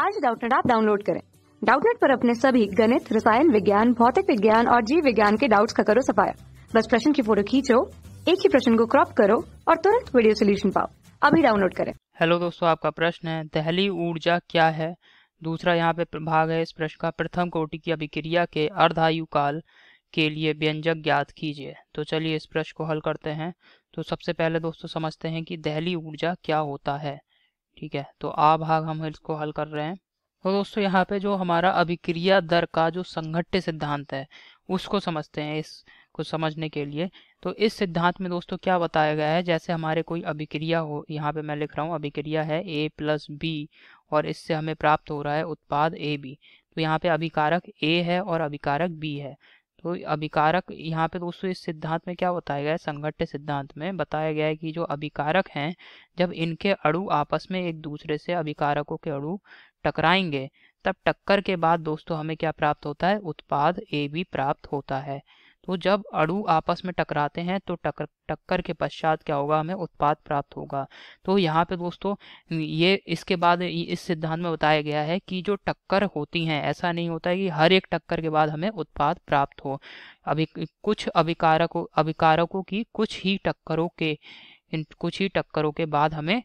आज डाउटनेट आप डाउनलोड करें डाउटनेट पर अपने सभी गणित रसायन विज्ञान भौतिक विज्ञान और जीव विज्ञान के डाउट्स का करो सफाया बस प्रश्न की फोटो खींचो एक ही प्रश्न को क्रॉप करो और तुरंत वीडियो सोल्यूशन पाओ अभी डाउनलोड करें हेलो दोस्तों आपका प्रश्न है दहली ऊर्जा क्या है दूसरा यहाँ पे भाग है इस प्रश्न का प्रथम कोटि की अभिक्रिया के अर्धायु काल के लिए व्यंजक ज्ञात कीजिए तो चलिए इस प्रश्न को हल करते हैं तो सबसे पहले दोस्तों समझते हैं कि दहली ऊर्जा क्या होता है ठीक है तो आ भाग हम इसको हल कर रहे हैं तो दोस्तों यहाँ पे जो हमारा अभिक्रिया दर का जो संघट्य सिद्धांत है उसको समझते हैं इस को समझने के लिए तो इस सिद्धांत में दोस्तों क्या बताया गया है जैसे हमारे कोई अभिक्रिया हो यहाँ पे मैं लिख रहा हूँ अभिक्रिया है ए प्लस बी और इससे हमें प्राप्त हो रहा है उत्पाद ए बी तो यहाँ पे अभिकारक ए है और अभिकारक बी है तो अभिकारक यहाँ पे दोस्तों इस सिद्धांत में क्या बताया गया है संघट्य सिद्धांत में बताया गया है कि जो अभिकारक हैं जब इनके अड़ू आपस में एक दूसरे से अभिकारकों के अड़ू टकराएंगे तब टक्कर के बाद दोस्तों हमें क्या प्राप्त होता है उत्पाद ए भी प्राप्त होता है तो जब अणु आपस में टकराते हैं तो टकर टक्कर के पश्चात क्या होगा हमें उत्पाद प्राप्त होगा तो यहाँ पे दोस्तों ये इसके बाद इस सिद्धांत में बताया गया है कि जो टक्कर होती हैं ऐसा नहीं होता है कि हर एक टक्कर के बाद हमें उत्पाद प्राप्त हो अभी कुछ अभिकारकों अभिकारकों की कुछ ही टक्करों के इन कुछ ही टक्करों के बाद हमें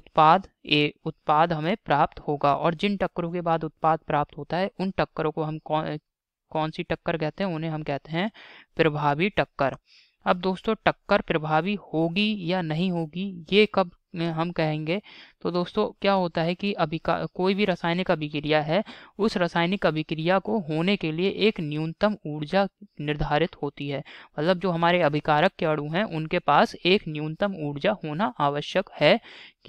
उत्पाद ए उत्पाद हमें प्राप्त होगा और जिन टक्करों के बाद उत्पाद प्राप्त होता है उन टक्करों को हम कौन कौन सी टक्कर कहते हैं उन्हें हम कहते हैं प्रभावी टक्कर अब दोस्तों टक्कर प्रभावी होगी या नहीं होगी ये कब हम कहेंगे तो दोस्तों क्या होता है कि अभिका कोई भी रासायनिक अभिक्रिया है उस रासायनिक अभिक्रिया को होने के लिए एक न्यूनतम ऊर्जा निर्धारित होती है मतलब जो हमारे अभिकारक के अणु हैं उनके पास एक न्यूनतम ऊर्जा होना आवश्यक है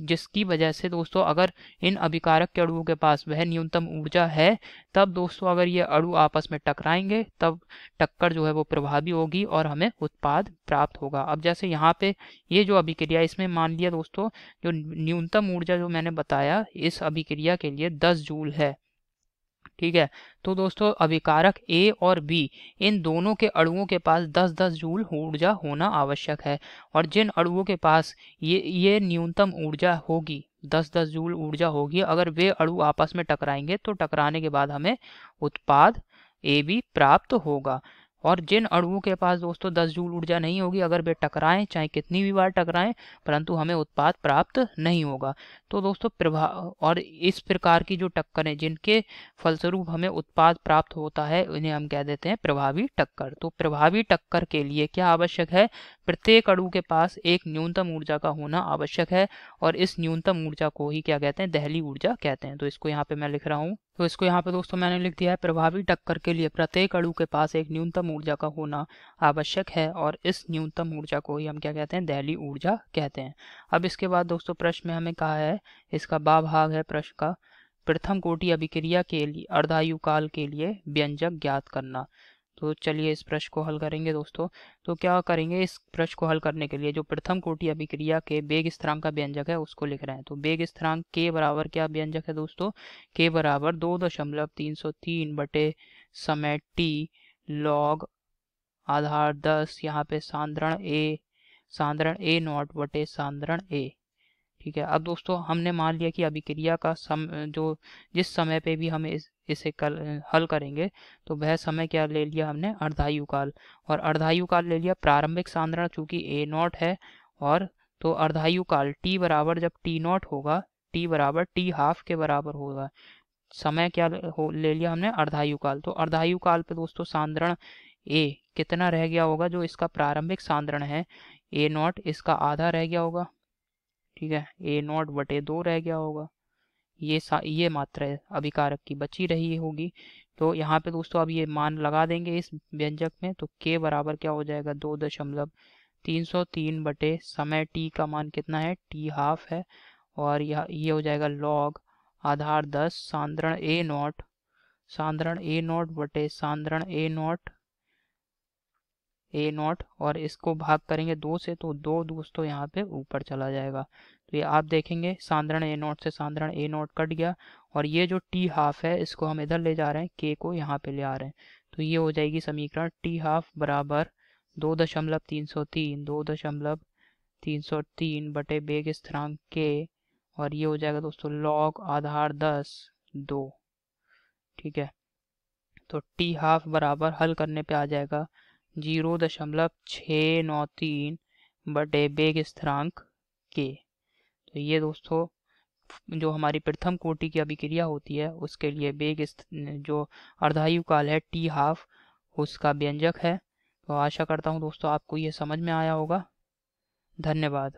जिसकी वजह से दोस्तों अगर इन अभिकारक के अड़ुओं के पास वह न्यूनतम ऊर्जा है तब दोस्तों अगर ये अड़ु आपस में टकराएंगे तब टक्कर जो है वो प्रभावी होगी और हमें उत्पाद प्राप्त होगा अब जैसे यहाँ पे ये जो अभिक्रिया इसमें मान लिया दोस्तों जो न्यूनतम ऊर्जा ऊर्जा जो मैंने बताया इस अभिक्रिया के लिए 10 जूल है ठीक है तो दोस्तों अभिकारक ए और बी इन दोनों के अणुओं के पास 10-10 जूल ऊर्जा होना आवश्यक है और जिन अणुओं के पास ये ये न्यूनतम ऊर्जा होगी 10-10 जूल ऊर्जा होगी अगर वे अणु आपस में टकराएंगे तो टकराने के बाद हमें उत्पाद ए बी प्राप्त होगा और जिन अणुओं के पास दोस्तों दस जूल ऊर्जा नहीं होगी अगर वे टकराएं चाहे कितनी भी बार टकराएं परंतु हमें उत्पाद प्राप्त नहीं होगा तो दोस्तों प्रभाव और इस प्रकार की जो टक्करें जिनके फलस्वरूप हमें उत्पाद प्राप्त होता है उन्हें हम कह देते हैं प्रभावी टक्कर तो प्रभावी टक्कर के लिए क्या आवश्यक है प्रत्येक अणु के पास एक न्यूनतम ऊर्जा का होना आवश्यक है और इस न्यूनतम ऊर्जा को ही क्या कहते हैं दहली ऊर्जा कहते हैं तो इसको यहाँ पे मैं लिख रहा हूँ तो इसको यहाँ पे दोस्तों मैंने लिख दिया है प्रभावी टक्कर के लिए प्रत्येक अड़ु के पास एक न्यूनतम न्यूनतम ऊर्जा का होना आवश्यक है और इस न्यूनतम ऊर्जा को ही हम क्या कहते हैं दैली ऊर्जा कहते हैं अब इसके बाद दोस्तों प्रश्न में हमें कहा है इसका बा भाग है प्रश्न का प्रथम कोटि अभिक्रिया के लिए अर्धायु काल के लिए व्यंजक ज्ञात करना तो चलिए इस प्रश्न को हल करेंगे दोस्तों तो क्या करेंगे इस प्रश्न को हल करने के लिए जो प्रथम कोटि अभिक्रिया के बेग स्थिरांक का व्यंजक है उसको लिख रहे हैं तो बेग स्थिरांक के बराबर क्या व्यंजक है दोस्तों के बराबर दो दशमलव तीन सौ तीन बटे समय टी लॉग आधार दस यहाँ पे सांद्रण ए सांद्रण ए नॉट बटे सांद्रण ए ठीक है अब दोस्तों हमने मान लिया कि अभिक्रिया का सम जो जिस समय पे भी हम इस इसे कर, हल करेंगे तो वह समय क्या ले लिया हमने अर्धायु काल और अर्धायु काल ले लिया प्रारंभिक सांद्रण चूंकि ए नॉट है और तो अर्धायु काल टी बराबर जब टी नॉट होगा टी बराबर टी हाफ के बराबर होगा समय क्या हो ले लिया हमने अर्धायु काल तो अर्धायु काल पे दोस्तों सांद्रण ए कितना रह गया होगा जो इसका प्रारंभिक सांद्रण है ए नॉट इसका आधा रह गया होगा ठीक है ए नॉट बटे दो रह गया होगा ये ये मात्रा अभिकारक की बची रही होगी तो यहाँ पे दोस्तों अब ये मान लगा देंगे इस व्यंजक में तो के बराबर क्या हो जाएगा दो दशमलव तीन सौ तीन बटे समय टी का मान कितना है टी हाफ है और यह ये हो जाएगा लॉग आधार दस सांद्रण ए नॉट सांद्रण ए नॉट बटे सांद्रण ए नॉट ए नॉट और इसको भाग करेंगे दो से तो दो दोस्तों यहाँ पे ऊपर चला जाएगा तो ये आप देखेंगे सांद्रण ए नॉट से सांद्रण ए नॉट कट गया और ये जो टी हाफ है इसको हम इधर ले जा रहे हैं के को यहाँ पे ले आ रहे हैं तो ये हो जाएगी समीकरण टी हाफ बराबर दो दशमलव तीन सौ तीन दो दशमलव तीन सौ तीन बटे बेग स्थिरांक के और ये हो जाएगा दोस्तों लॉग आधार दस दो ठीक है तो टी हाफ बराबर हल करने पे आ जाएगा जीरो दशमलव छः नौ तीन बटे बेग स्थिरांक के तो ये दोस्तों जो हमारी प्रथम कोटि की अभिक्रिया होती है उसके लिए बेग जो अर्धायु काल है टी हाफ उसका व्यंजक है तो आशा करता हूँ दोस्तों आपको ये समझ में आया होगा धन्यवाद